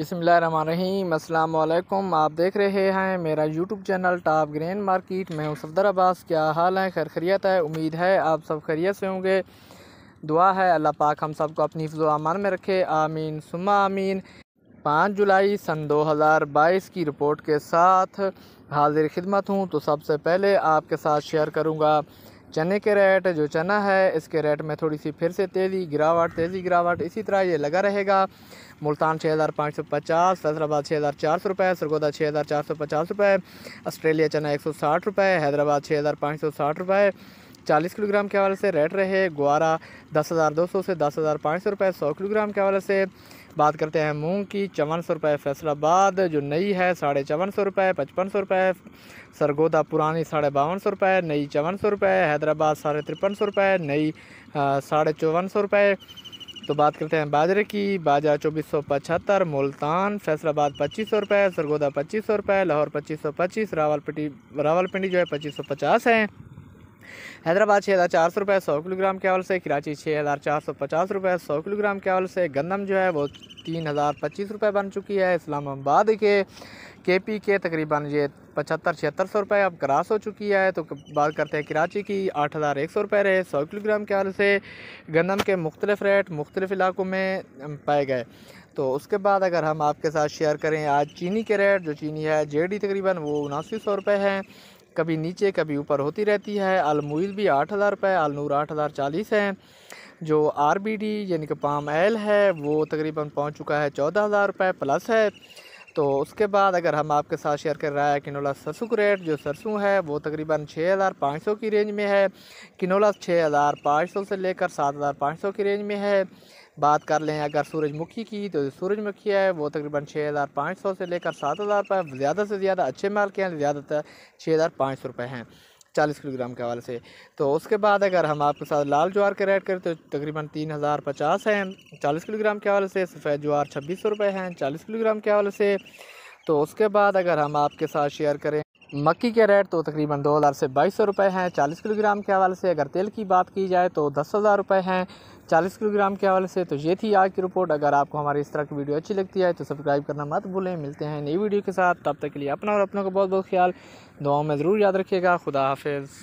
अस्सलाम अल्लाम आप देख रहे हैं मेरा YouTube channel top grain market मैं हूँ सफदर अब्बास क्या हाल है खैर खरीत है उम्मीद है आप सब खैरियत से होंगे दुआ है अल्लाह पाक हम सबको अपनी अमान में रखे आमीन सुमा आमीन पाँच जुलाई सन 2022 की रिपोर्ट के साथ हाजिर खिदमत हूँ तो सबसे पहले आपके साथ शेयर करूँगा चने के रेट जो चना है इसके रेट में थोड़ी सी फिर से तेज़ी गिरावट तेज़ी गिरावट इसी तरह ये लगा रहेगा मुल्तान छः हज़ार पाँच सौ पचास फैसलाबाद छः हज़ार चार सौ रुपये सरगोदा छः हज़ार चार सौ पचास रुपये ऑस्ट्रेलिया चना एक सौ साठ रुपये हैदराबाद छः हज़ार पाँच सौ साठ रुपये चालीस किलोग्राम के हवाले से रेट रहे ग्वारा दस हज़ार दो सौ से दस हज़ार पाँच सौ रुपये सौ किलोग्राम के हवाले से बात करते हैं मूंग की चौवन सौ रुपये फैसलाबाद जो नई है साढ़े चौवन सौ रुपये पचपन सौ रुपये सरगोदा पुरानी साढ़े बावन सौ रुपये नई चौवन सौ रुपये हैदराबाद साढ़े तिरपन सौ रुपये नई साढ़े चौवन सौ रुपये तो बात करते हैं बाजरे की बाजरा चौबीस सौ पचहत्तर मुल्तान फैसलाबाद पच्चीस सौ रुपये सरगोदा पच्चीस सौ रुपये लाहौर पच्चीस सौ पच्चीस रावलपिंडी रावलपिंडी जो है पच्चीस सौ पचास है हैदराबाद छः हज़ार चार सौ रुपये सौ किलोग्राम के हवाल से कराची छः हज़ार चार सौ पचास रुपये सौ किलोग्राम के हवाल से गंदम जो है वो तीन हज़ार पच्चीस रुपये बन चुकी है इस्लामाबाद के के पी के तकरीबन ये पचहत्तर छिहत्तर सौ रुपये अब क्रास हो चुकी है तो बात करते हैं कराची की आठ हज़ार एक सौ रुपये रहे सौ किलोग्राम के हवाले से गंदम के मुख्तलिफ रेट मुख्तलिफ इलाकों में पाए गए तो उसके बाद अगर हम आपके साथ शेयर करें आज चीनी के रेट जो चीनी है जे डी तकरीबन वो उनासी सौ रुपये हैं कभी नीचे कभी ऊपर होती रहती है अलमुइल भी आठ हज़ार रुपये अलनूर आठ हज़ार चालीस है जो आर बी डी यानी कि पाम एल है वो तकरीबन पहुंच चुका है चौदह हज़ार रुपये प्लस है तो उसके बाद अगर हम आपके साथ शेयर कर रहा है किनोला सरसों रेट जो सरसों है वो तकरीबन छः हज़ार पाँच सौ की रेंज में है किनोला छः हज़ार पाँच सौ से लेकर सात हज़ार पाँच सौ की रेंज में है बात कर लें अगर सूरजमुखी की तो सूरजमुखी है वो तकरीबन छः हज़ार पाँच सौ से लेकर सात हज़ार रुपये ज़्यादा से ज़्यादा अच्छे माल के हैं ज़्यादातर छः हज़ार पाँच सौ रुपये हैं चालीस किलोग्राम के हवाले से तो उसके बाद अगर हम आपके साथ लाल ज्वार के रेट करें तो तकरीबन तीन हज़ार पचास हैं चालीस किलोग्राम के हवाले से सफ़ेद ज्वार छब्बीस सौ रुपये हैं चालीस किलोग्राम के हवाले से तो उसके बाद अगर हम आपके साथ शेयर करें मक्की के रेट तो तकरीबन दो हज़ार से बाईस सौ रुपये हैं चालीस किलोग्राम के हवाले से अगर तेल की बात की जाए तो दस हज़ार रुपये हैं चालीस किलोग्राम के हवाले से तो ये थी आज की रिपोर्ट अगर आपको हमारी इस तरह की वीडियो अच्छी लगती है तो सब्सक्राइब करना मत भूलें मिलते हैं नई वीडियो के साथ तब तक के लिए अपना और अपनों का बहुत बहुत ख्याल दुआओं में ज़रूर याद रखिएगा खुदा हाफिज़